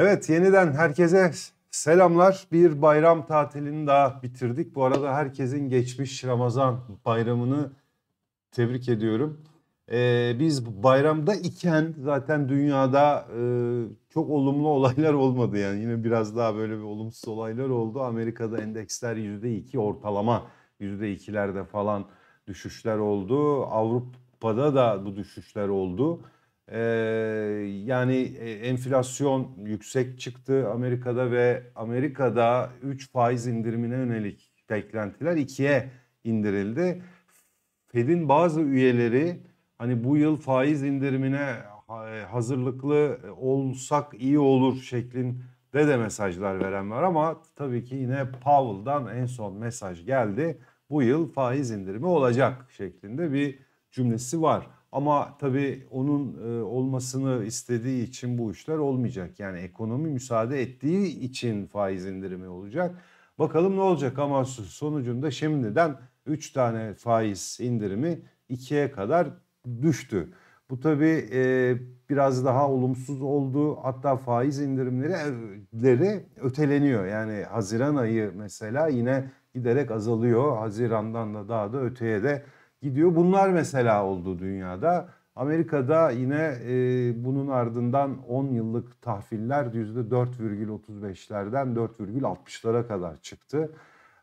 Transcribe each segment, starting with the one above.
Evet yeniden herkese selamlar. Bir bayram tatilini daha bitirdik. Bu arada herkesin geçmiş Ramazan bayramını tebrik ediyorum. Ee, biz bayramda iken zaten dünyada e, çok olumlu olaylar olmadı yani yine biraz daha böyle bir olumsuz olaylar oldu. Amerika'da endeksler %2 ortalama %2'lerde falan düşüşler oldu. Avrupa'da da bu düşüşler oldu. Ee, yani e, enflasyon yüksek çıktı Amerika'da ve Amerika'da 3 faiz indirimine yönelik beklentiler 2'ye indirildi. Fed'in bazı üyeleri hani bu yıl faiz indirimine e, hazırlıklı olsak iyi olur şeklinde de mesajlar veren var ama tabii ki yine Powell'dan en son mesaj geldi. Bu yıl faiz indirimi olacak şeklinde bir cümlesi var. Ama tabii onun e, olmasını istediği için bu işler olmayacak. Yani ekonomi müsaade ettiği için faiz indirimi olacak. Bakalım ne olacak ama sonucunda şimdiden 3 tane faiz indirimi 2'ye kadar düştü. Bu tabii e, biraz daha olumsuz oldu. Hatta faiz indirimleri öteleniyor. Yani Haziran ayı mesela yine giderek azalıyor. Haziran'dan da daha da öteye de gidiyor. Bunlar mesela oldu dünyada. Amerika'da yine e, bunun ardından 10 yıllık tahviller %4,35'lerden 4,60'lara kadar çıktı.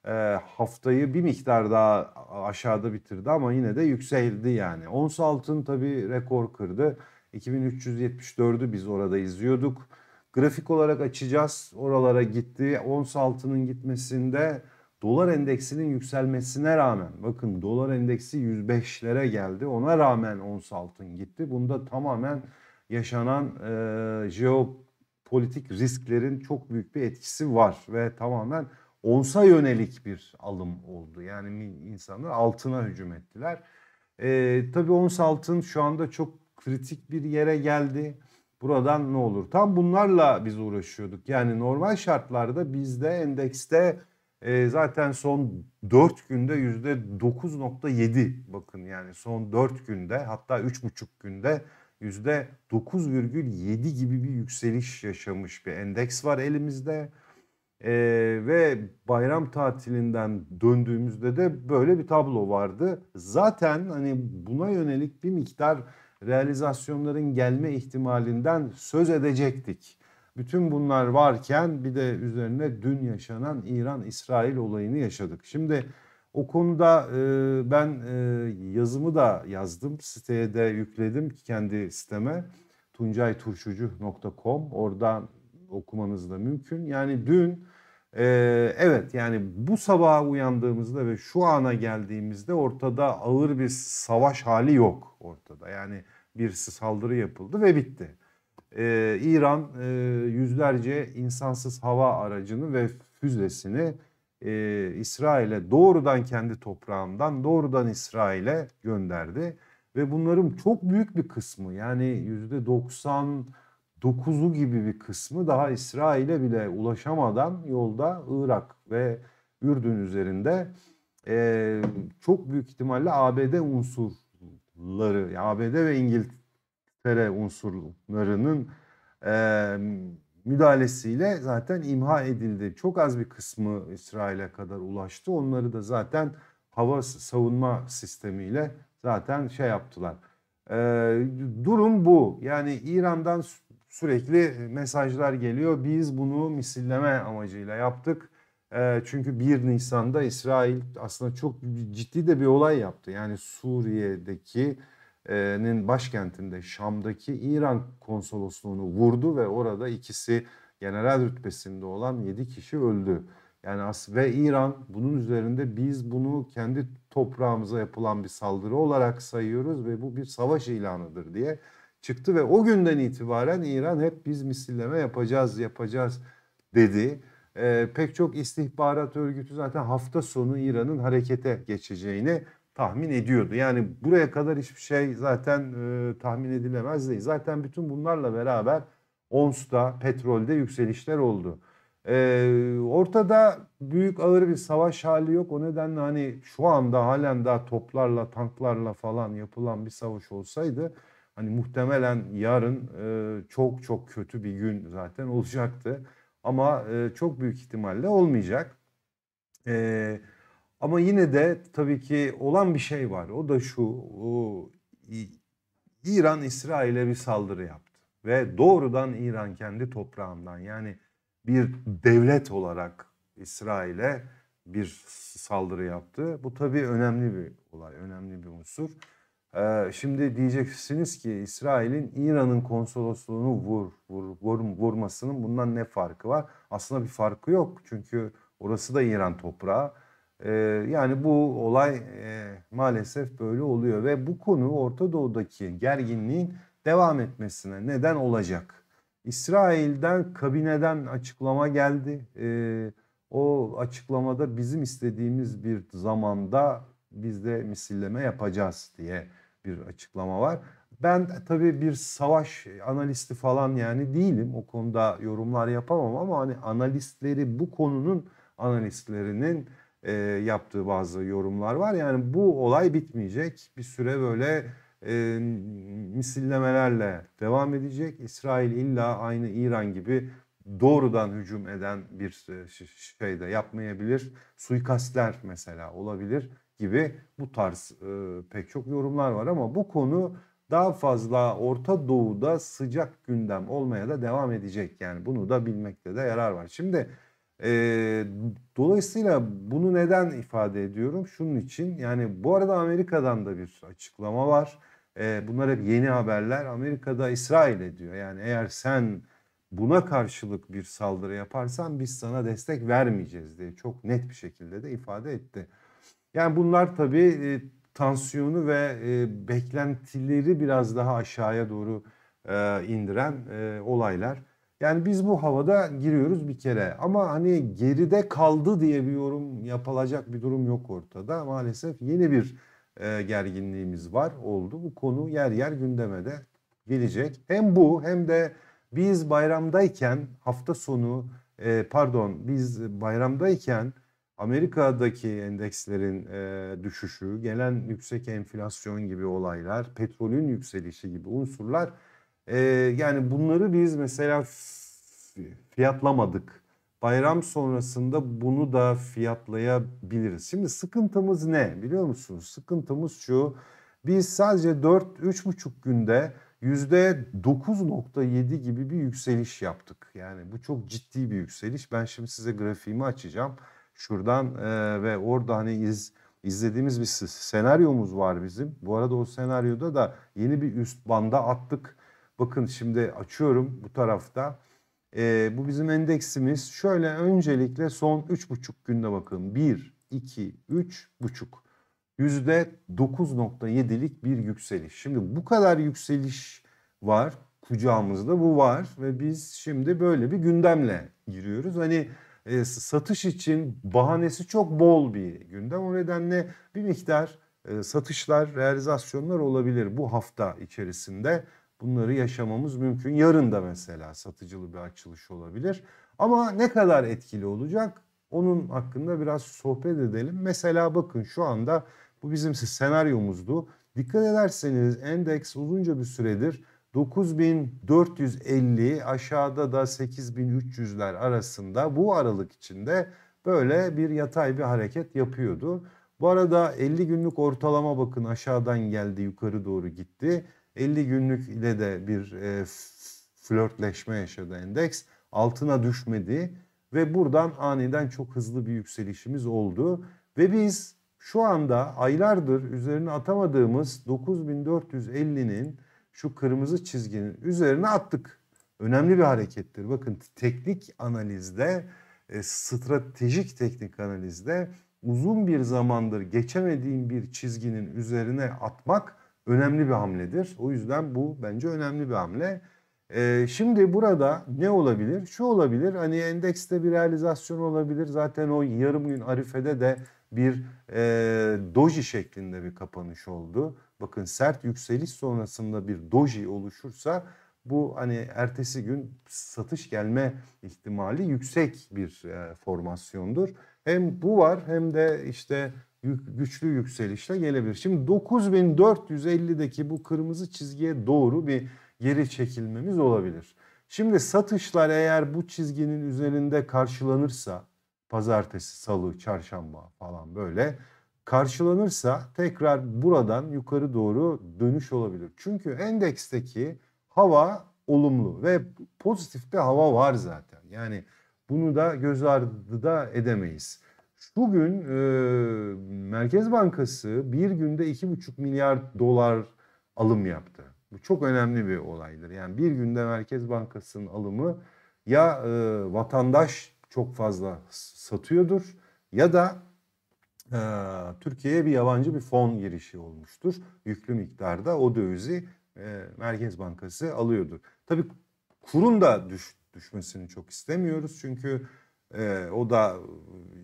E, haftayı bir miktar daha aşağıda bitirdi ama yine de yükseldi yani. Ons altın tabii rekor kırdı. 2374'ü biz orada izliyorduk. Grafik olarak açacağız. Oralara gitti. Ons altının gitmesinde dolar endeksinin yükselmesine rağmen bakın dolar endeksi 105'lere geldi ona rağmen ons altın gitti. Bunda tamamen yaşanan e, jeopolitik risklerin çok büyük bir etkisi var ve tamamen onsa yönelik bir alım oldu. Yani insanlar altına hücum ettiler. E, tabii ons altın şu anda çok kritik bir yere geldi buradan ne olur? Tam bunlarla biz uğraşıyorduk. Yani normal şartlarda bizde endekste e, zaten son 4 günde %9.7 bakın yani son 4 günde hatta 3,5 günde %9,7 gibi bir yükseliş yaşamış bir endeks var elimizde. Ee, ve bayram tatilinden döndüğümüzde de böyle bir tablo vardı. Zaten hani buna yönelik bir miktar realizasyonların gelme ihtimalinden söz edecektik. Bütün bunlar varken bir de üzerine dün yaşanan İran-İsrail olayını yaşadık. Şimdi o konuda e, ben e, yazımı da yazdım. Siteye de yükledim kendi siteme. tuncayturşucu.com oradan okumanız da mümkün. Yani dün e, evet yani bu sabaha uyandığımızda ve şu ana geldiğimizde ortada ağır bir savaş hali yok ortada. Yani bir saldırı yapıldı ve bitti e, İran e, yüzlerce insansız hava aracını ve füzesini e, İsrail'e doğrudan kendi toprağından doğrudan İsrail'e gönderdi. Ve bunların çok büyük bir kısmı yani yüzde 99'u gibi bir kısmı daha İsrail'e bile ulaşamadan yolda Irak ve Ürdün üzerinde e, çok büyük ihtimalle ABD unsurları, ABD ve İngiltere Fere unsurlarının e, müdahalesiyle zaten imha edildi. Çok az bir kısmı İsrail'e kadar ulaştı. Onları da zaten hava savunma sistemiyle zaten şey yaptılar. E, durum bu. Yani İran'dan sürekli mesajlar geliyor. Biz bunu misilleme amacıyla yaptık. E, çünkü 1 Nisan'da İsrail aslında çok ciddi de bir olay yaptı. Yani Suriye'deki nin başkentinde Şam'daki İran konsolosluğunu vurdu ve orada ikisi general rütbesinde olan 7 kişi öldü. Yani ve İran bunun üzerinde biz bunu kendi toprağımıza yapılan bir saldırı olarak sayıyoruz ve bu bir savaş ilanıdır diye çıktı ve o günden itibaren İran hep biz misilleme yapacağız yapacağız dedi. Ee, pek çok istihbarat örgütü zaten hafta sonu İran'ın harekete geçeceğini tahmin ediyordu. Yani buraya kadar hiçbir şey zaten e, tahmin edilemez değil. Zaten bütün bunlarla beraber ONS'da, petrolde yükselişler oldu. E, ortada büyük ağır bir savaş hali yok. O nedenle hani şu anda halen daha toplarla, tanklarla falan yapılan bir savaş olsaydı hani muhtemelen yarın e, çok çok kötü bir gün zaten olacaktı. Ama e, çok büyük ihtimalle olmayacak. Evet ama yine de tabii ki olan bir şey var. O da şu. O, İran İsrail'e bir saldırı yaptı. Ve doğrudan İran kendi toprağından yani bir devlet olarak İsrail'e bir saldırı yaptı. Bu tabii önemli bir olay, önemli bir unsur. Ee, şimdi diyeceksiniz ki İsrail'in İran'ın konsolosluğunu vur, vur, vur, vurmasının bundan ne farkı var? Aslında bir farkı yok çünkü orası da İran toprağı. Ee, yani bu olay e, maalesef böyle oluyor ve bu konu Orta Doğu'daki gerginliğin devam etmesine neden olacak. İsrail'den kabineden açıklama geldi. Ee, o açıklamada bizim istediğimiz bir zamanda biz de misilleme yapacağız diye bir açıklama var. Ben tabii bir savaş analisti falan yani değilim. O konuda yorumlar yapamam ama hani analistleri bu konunun analistlerinin e, yaptığı bazı yorumlar var. Yani bu olay bitmeyecek. Bir süre böyle e, misillemelerle devam edecek. İsrail illa aynı İran gibi doğrudan hücum eden bir e, şey de yapmayabilir. Suikastler mesela olabilir gibi bu tarz e, pek çok yorumlar var ama bu konu daha fazla Orta Doğu'da sıcak gündem olmaya da devam edecek. Yani bunu da bilmekte de yarar var. Şimdi e, dolayısıyla bunu neden ifade ediyorum? Şunun için yani bu arada Amerika'dan da bir açıklama var. E, bunlar hep yeni haberler. Amerika'da İsrail ediyor. Yani eğer sen buna karşılık bir saldırı yaparsan biz sana destek vermeyeceğiz diye çok net bir şekilde de ifade etti. Yani bunlar tabii e, tansiyonu ve e, beklentileri biraz daha aşağıya doğru e, indiren e, olaylar. Yani biz bu havada giriyoruz bir kere ama hani geride kaldı diye bir yorum yapılacak bir durum yok ortada. Maalesef yeni bir e, gerginliğimiz var oldu. Bu konu yer yer gündeme de gelecek. Hem bu hem de biz bayramdayken hafta sonu e, pardon biz bayramdayken Amerika'daki endekslerin e, düşüşü, gelen yüksek enflasyon gibi olaylar, petrolün yükselişi gibi unsurlar ee, yani bunları biz mesela fiyatlamadık. Bayram sonrasında bunu da fiyatlayabiliriz. Şimdi sıkıntımız ne biliyor musunuz? Sıkıntımız şu. Biz sadece 4-3,5 günde %9.7 gibi bir yükseliş yaptık. Yani bu çok ciddi bir yükseliş. Ben şimdi size grafiğimi açacağım. Şuradan e, ve orada hani iz, izlediğimiz bir senaryomuz var bizim. Bu arada o senaryoda da yeni bir üst banda attık. Bakın şimdi açıyorum bu tarafta. E, bu bizim endeksimiz. Şöyle öncelikle son 3,5 günde bakın. 1, 2, 3,5. %9.7'lik bir yükseliş. Şimdi bu kadar yükseliş var. Kucağımızda bu var ve biz şimdi böyle bir gündemle giriyoruz. Hani e, satış için bahanesi çok bol bir gündem. O nedenle bir miktar e, satışlar, realizasyonlar olabilir bu hafta içerisinde bunları yaşamamız mümkün. Yarın da mesela satıcılı bir açılış olabilir. Ama ne kadar etkili olacak onun hakkında biraz sohbet edelim. Mesela bakın şu anda bu bizim senaryomuzdu. Dikkat ederseniz endeks uzunca bir süredir 9450 aşağıda da 8300'ler arasında bu aralık içinde böyle bir yatay bir hareket yapıyordu. Bu arada 50 günlük ortalama bakın aşağıdan geldi yukarı doğru gitti. 50 günlük ile de bir e, flörtleşme yaşadı endeks. Altına düşmedi ve buradan aniden çok hızlı bir yükselişimiz oldu. Ve biz şu anda aylardır üzerine atamadığımız 9450'nin şu kırmızı çizginin üzerine attık. Önemli bir harekettir. Bakın teknik analizde, e, stratejik teknik analizde uzun bir zamandır geçemediğim bir çizginin üzerine atmak önemli bir hamledir. O yüzden bu bence önemli bir hamle. Ee, şimdi burada ne olabilir? Şu olabilir hani endekste bir realizasyon olabilir. Zaten o yarım gün Arife'de de bir e, doji şeklinde bir kapanış oldu. Bakın sert yükseliş sonrasında bir doji oluşursa bu hani ertesi gün satış gelme ihtimali yüksek bir e, formasyondur. Hem bu var hem de işte güçlü yükselişle gelebilir. Şimdi 9450'deki bu kırmızı çizgiye doğru bir geri çekilmemiz olabilir. Şimdi satışlar eğer bu çizginin üzerinde karşılanırsa pazartesi, salı, çarşamba falan böyle karşılanırsa tekrar buradan yukarı doğru dönüş olabilir. Çünkü endeksteki hava olumlu ve pozitif bir hava var zaten. Yani bunu da göz ardı da edemeyiz. Bugün e, Merkez Bankası bir günde 2,5 milyar dolar alım yaptı. Bu çok önemli bir olaydır. Yani bir günde Merkez Bankası'nın alımı ya e, vatandaş çok fazla satıyordur ya da e, Türkiye'ye bir yabancı bir fon girişi olmuştur. Yüklü miktarda o dövizi e, Merkez Bankası alıyordur. Tabii kurun da düş, düşmesini çok istemiyoruz çünkü e, o da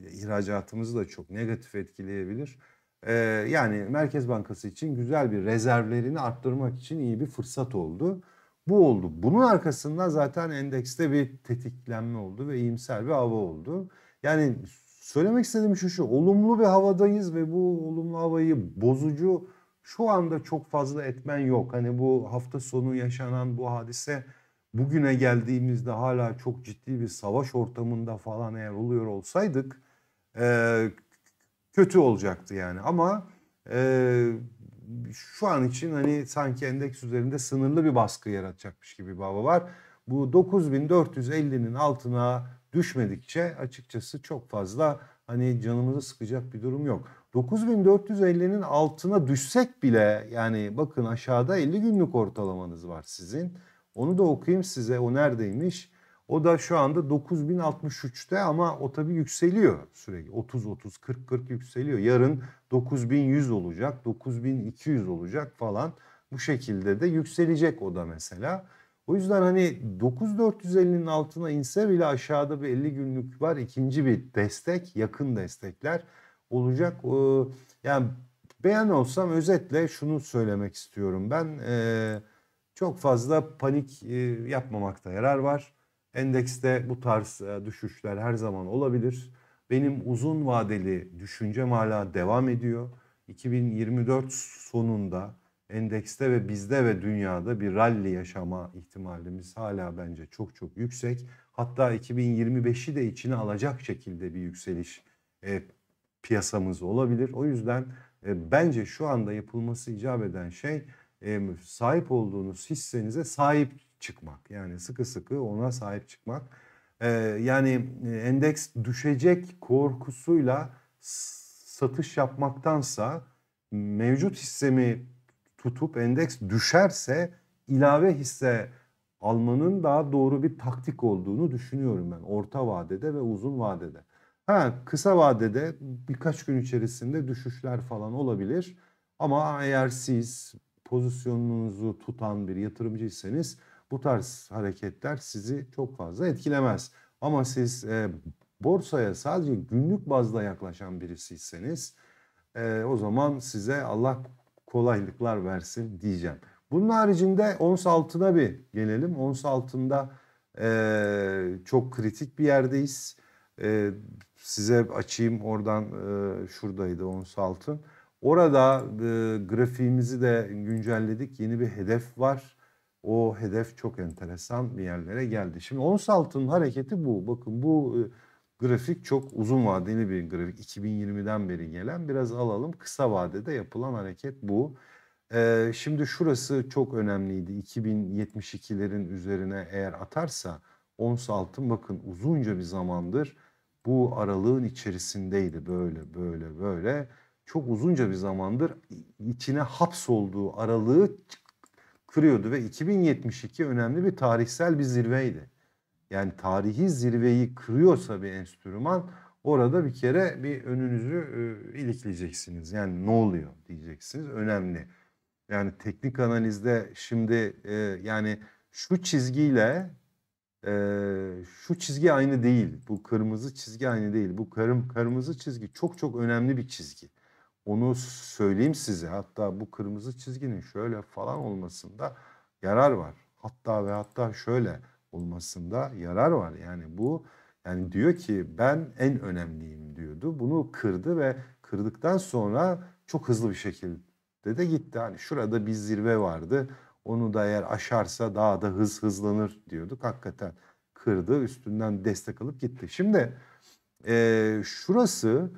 e, ihracatımızı da çok negatif etkileyebilir. E, yani Merkez Bankası için güzel bir rezervlerini arttırmak için iyi bir fırsat oldu. Bu oldu. Bunun arkasında zaten endekste bir tetiklenme oldu ve iyimser bir hava oldu. Yani söylemek istediğim şu şu olumlu bir havadayız ve bu olumlu havayı bozucu şu anda çok fazla etmen yok. Hani bu hafta sonu yaşanan bu hadise bugüne geldiğimizde hala çok ciddi bir savaş ortamında falan eğer oluyor olsaydık e, kötü olacaktı yani. Ama e, şu an için hani sanki endeks üzerinde sınırlı bir baskı yaratacakmış gibi bir hava var. Bu 9450'nin altına düşmedikçe açıkçası çok fazla hani canımızı sıkacak bir durum yok. 9450'nin altına düşsek bile yani bakın aşağıda 50 günlük ortalamanız var sizin. Onu da okuyayım size o neredeymiş. O da şu anda 9063'te ama o tabii yükseliyor sürekli. 30 30 40 40 yükseliyor. Yarın 9100 olacak, 9200 olacak falan. Bu şekilde de yükselecek o da mesela. O yüzden hani 9450'nin altına inse bile aşağıda bir 50 günlük var. ikinci bir destek, yakın destekler olacak. Ee, yani beğen olsam özetle şunu söylemek istiyorum ben. Eee çok fazla panik e, yapmamakta yarar var. Endekste bu tarz e, düşüşler her zaman olabilir. Benim uzun vadeli düşüncem hala devam ediyor. 2024 sonunda endekste ve bizde ve dünyada bir rally yaşama ihtimalimiz hala bence çok çok yüksek. Hatta 2025'i de içine alacak şekilde bir yükseliş e, piyasamız olabilir. O yüzden e, bence şu anda yapılması icap eden şey sahip olduğunuz hissenize sahip çıkmak. Yani sıkı sıkı ona sahip çıkmak. Yani e, endeks düşecek korkusuyla satış yapmaktansa mevcut hissemi tutup endeks düşerse ilave hisse almanın daha doğru bir taktik olduğunu düşünüyorum ben orta vadede ve uzun vadede. Ha kısa vadede birkaç gün içerisinde düşüşler falan olabilir ama eğer siz pozisyonunuzu tutan bir yatırımcıysanız bu tarz hareketler sizi çok fazla etkilemez. Ama siz e, borsaya sadece günlük bazda yaklaşan birisiyseniz e, o zaman size Allah kolaylıklar versin diyeceğim. Bunun haricinde ons altına bir gelelim. Ons altında e, çok kritik bir yerdeyiz. E, size açayım oradan e, şuradaydı ons altın. Orada e, grafiğimizi de güncelledik. Yeni bir hedef var. O hedef çok enteresan bir yerlere geldi. Şimdi ons altın hareketi bu. Bakın bu e, grafik çok uzun vadeli bir grafik. 2020'den beri gelen biraz alalım. Kısa vadede yapılan hareket bu. E, şimdi şurası çok önemliydi. 2072'lerin üzerine eğer atarsa ons altın bakın uzunca bir zamandır bu aralığın içerisindeydi böyle böyle böyle çok uzunca bir zamandır içine hapsolduğu aralığı kırıyordu ve 2072 önemli bir tarihsel bir zirveydi. Yani tarihi zirveyi kırıyorsa bir enstrüman orada bir kere bir önünüzü ıı, ilikleyeceksiniz. Yani ne oluyor diyeceksiniz. Önemli. Yani teknik analizde şimdi e, yani şu çizgiyle e, şu çizgi aynı değil. Bu kırmızı çizgi aynı değil. Bu karım kırmızı çizgi çok çok önemli bir çizgi. Onu söyleyeyim size. Hatta bu kırmızı çizginin şöyle falan olmasında yarar var. Hatta ve hatta şöyle olmasında yarar var. Yani bu yani diyor ki ben en önemliyim diyordu. Bunu kırdı ve kırdıktan sonra çok hızlı bir şekilde de gitti. Hani şurada bir zirve vardı. Onu da eğer aşarsa daha da hız hızlanır diyorduk. Hakikaten kırdı. Üstünden destek alıp gitti. Şimdi e, şurası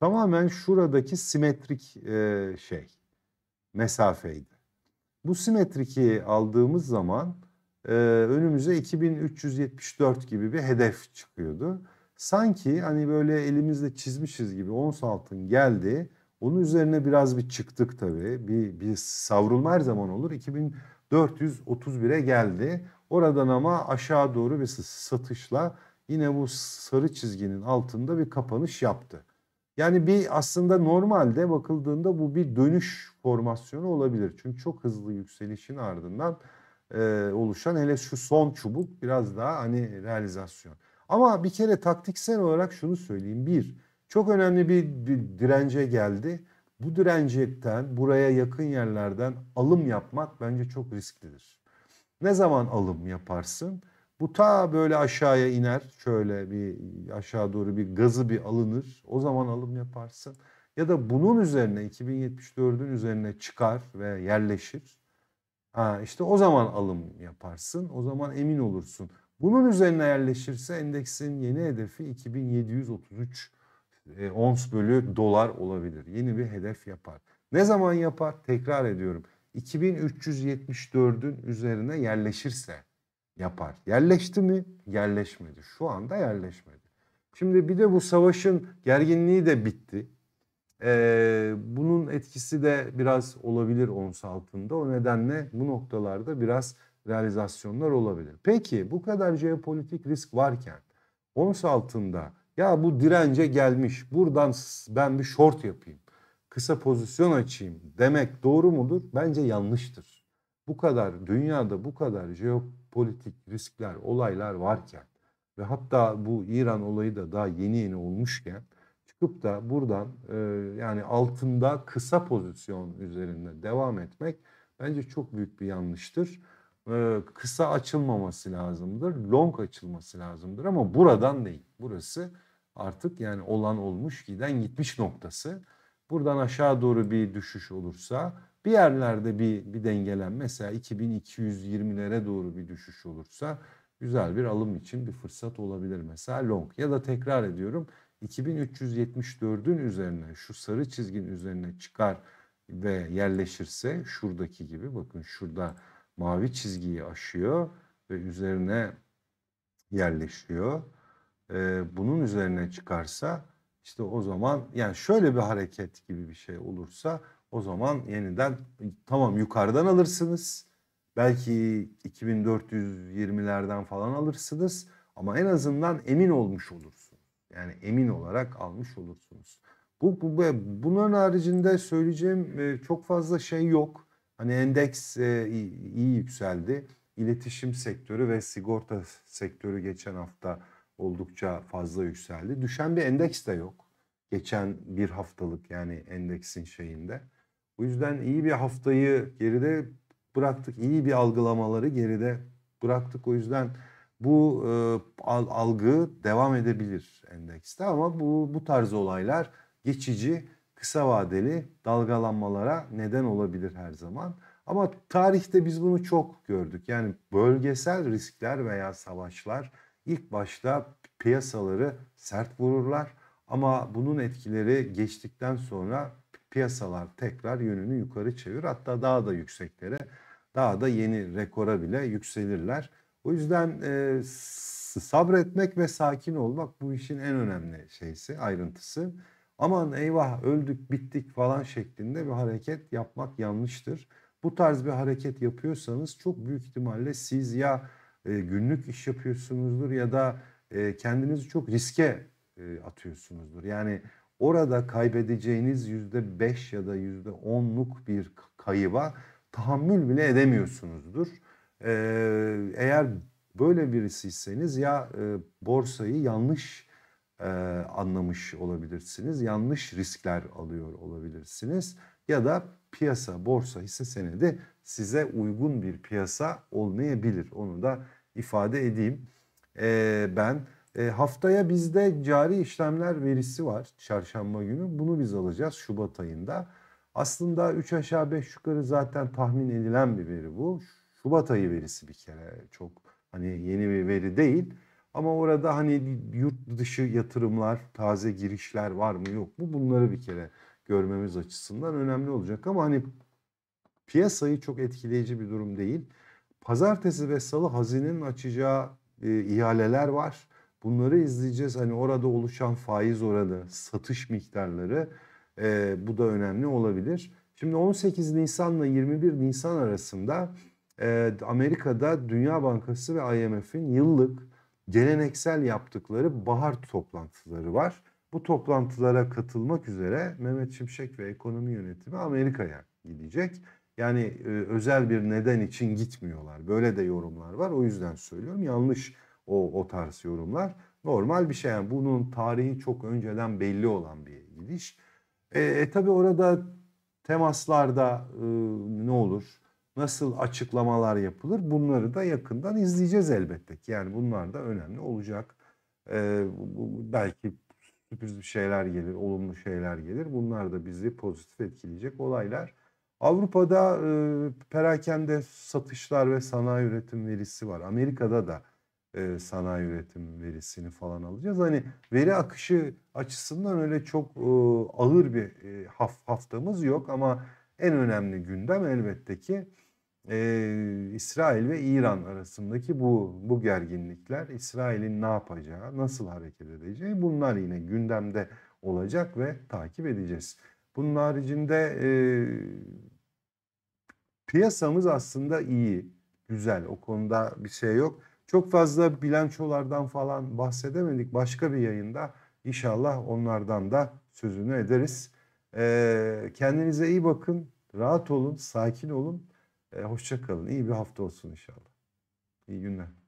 tamamen şuradaki simetrik e, şey mesafeydi. Bu simetriki aldığımız zaman e, önümüze 2374 gibi bir hedef çıkıyordu. Sanki hani böyle elimizde çizmişiz gibi ons altın geldi. Onun üzerine biraz bir çıktık tabii. Bir, bir savrulma her zaman olur. 2431'e geldi. Oradan ama aşağı doğru bir satışla yine bu sarı çizginin altında bir kapanış yaptı. Yani bir aslında normalde bakıldığında bu bir dönüş formasyonu olabilir. Çünkü çok hızlı yükselişin ardından e, oluşan hele şu son çubuk biraz daha hani realizasyon. Ama bir kere taktiksel olarak şunu söyleyeyim. Bir, çok önemli bir dirence geldi. Bu direncekten buraya yakın yerlerden alım yapmak bence çok risklidir. Ne zaman alım yaparsın? Bu ta böyle aşağıya iner. Şöyle bir aşağı doğru bir gazı bir alınır. O zaman alım yaparsın. Ya da bunun üzerine 2074'ün üzerine çıkar ve yerleşir. Ha, işte o zaman alım yaparsın. O zaman emin olursun. Bunun üzerine yerleşirse endeksin yeni hedefi 2733 e, ons bölü dolar olabilir. Yeni bir hedef yapar. Ne zaman yapar? Tekrar ediyorum. 2374'ün üzerine yerleşirse yapar. Yerleşti mi? Yerleşmedi. Şu anda yerleşmedi. Şimdi bir de bu savaşın gerginliği de bitti. Ee, bunun etkisi de biraz olabilir ons altında. O nedenle bu noktalarda biraz realizasyonlar olabilir. Peki bu kadar jeopolitik risk varken ons altında ya bu dirence gelmiş buradan ben bir short yapayım kısa pozisyon açayım demek doğru mudur? Bence yanlıştır. Bu kadar dünyada bu kadar jeopolitik politik riskler, olaylar varken ve hatta bu İran olayı da daha yeni yeni olmuşken çıkıp da buradan e, yani altında kısa pozisyon üzerinde devam etmek bence çok büyük bir yanlıştır. E, kısa açılmaması lazımdır, long açılması lazımdır ama buradan değil. Burası artık yani olan olmuş giden gitmiş noktası. Buradan aşağı doğru bir düşüş olursa bir yerlerde bir, bir dengelen mesela 2220'lere doğru bir düşüş olursa güzel bir alım için bir fırsat olabilir mesela long. Ya da tekrar ediyorum 2374'ün üzerine şu sarı çizginin üzerine çıkar ve yerleşirse şuradaki gibi bakın şurada mavi çizgiyi aşıyor ve üzerine yerleşiyor. Ee, bunun üzerine çıkarsa işte o zaman yani şöyle bir hareket gibi bir şey olursa o zaman yeniden tamam yukarıdan alırsınız. Belki 2420'lerden falan alırsınız. Ama en azından emin olmuş olursunuz. Yani emin olarak almış olursunuz. Bu, bu bunların haricinde söyleyeceğim e, çok fazla şey yok. Hani endeks e, iyi yükseldi. İletişim sektörü ve sigorta sektörü geçen hafta oldukça fazla yükseldi. Düşen bir endeks de yok. Geçen bir haftalık yani endeksin şeyinde. O yüzden iyi bir haftayı geride bıraktık. İyi bir algılamaları geride bıraktık. O yüzden bu e, algı devam edebilir endekste ama bu bu tarz olaylar geçici, kısa vadeli dalgalanmalara neden olabilir her zaman. Ama tarihte biz bunu çok gördük. Yani bölgesel riskler veya savaşlar ilk başta piyasaları sert vururlar ama bunun etkileri geçtikten sonra piyasalar tekrar yönünü yukarı çevir. Hatta daha da yükseklere, daha da yeni rekora bile yükselirler. O yüzden e, sabretmek ve sakin olmak bu işin en önemli şeysi, ayrıntısı. Aman eyvah öldük bittik falan şeklinde bir hareket yapmak yanlıştır. Bu tarz bir hareket yapıyorsanız çok büyük ihtimalle siz ya e, günlük iş yapıyorsunuzdur ya da e, kendinizi çok riske e, atıyorsunuzdur. Yani orada kaybedeceğiniz yüzde beş ya da yüzde onluk bir kayıba tahammül bile edemiyorsunuzdur. Ee, eğer böyle birisiyseniz ya e, borsayı yanlış e, anlamış olabilirsiniz, yanlış riskler alıyor olabilirsiniz ya da piyasa, borsa, hisse senedi size uygun bir piyasa olmayabilir. Onu da ifade edeyim. Ee, ben e, haftaya bizde cari işlemler verisi var çarşamba günü. Bunu biz alacağız Şubat ayında. Aslında 3 aşağı 5 yukarı zaten tahmin edilen bir veri bu. Şubat ayı verisi bir kere çok hani yeni bir veri değil. Ama orada hani yurt dışı yatırımlar, taze girişler var mı yok mu bunları bir kere görmemiz açısından önemli olacak. Ama hani piyasayı çok etkileyici bir durum değil. Pazartesi ve salı hazinenin açacağı e, ihaleler var. Bunları izleyeceğiz. Hani orada oluşan faiz oranı, satış miktarları e, bu da önemli olabilir. Şimdi 18 Nisan ile 21 Nisan arasında e, Amerika'da Dünya Bankası ve IMF'in yıllık geleneksel yaptıkları bahar toplantıları var. Bu toplantılara katılmak üzere Mehmet Şimşek ve ekonomi yönetimi Amerika'ya gidecek. Yani e, özel bir neden için gitmiyorlar. Böyle de yorumlar var. O yüzden söylüyorum yanlış o, o tarz yorumlar. Normal bir şey yani bunun tarihi çok önceden belli olan bir gidiş. E, e tabi orada temaslarda e, ne olur? Nasıl açıklamalar yapılır? Bunları da yakından izleyeceğiz elbette ki. Yani bunlar da önemli olacak. E, bu, belki sürpriz bir şeyler gelir, olumlu şeyler gelir. Bunlar da bizi pozitif etkileyecek olaylar. Avrupa'da e, perakende satışlar ve sanayi üretim verisi var. Amerika'da da e, sanayi üretim verisini falan alacağız. Hani veri akışı açısından öyle çok e, ağır bir e, haf, haftamız yok ama en önemli gündem elbette ki e, İsrail ve İran arasındaki bu bu gerginlikler, İsrail'in ne yapacağı, nasıl hareket edeceği bunlar yine gündemde olacak ve takip edeceğiz. Bunun haricinde e, piyasamız aslında iyi, güzel. O konuda bir şey yok çok fazla bilançolardan falan bahsedemedik. Başka bir yayında inşallah onlardan da sözünü ederiz. Ee, kendinize iyi bakın, rahat olun, sakin olun. Ee, Hoşçakalın, iyi bir hafta olsun inşallah. İyi günler.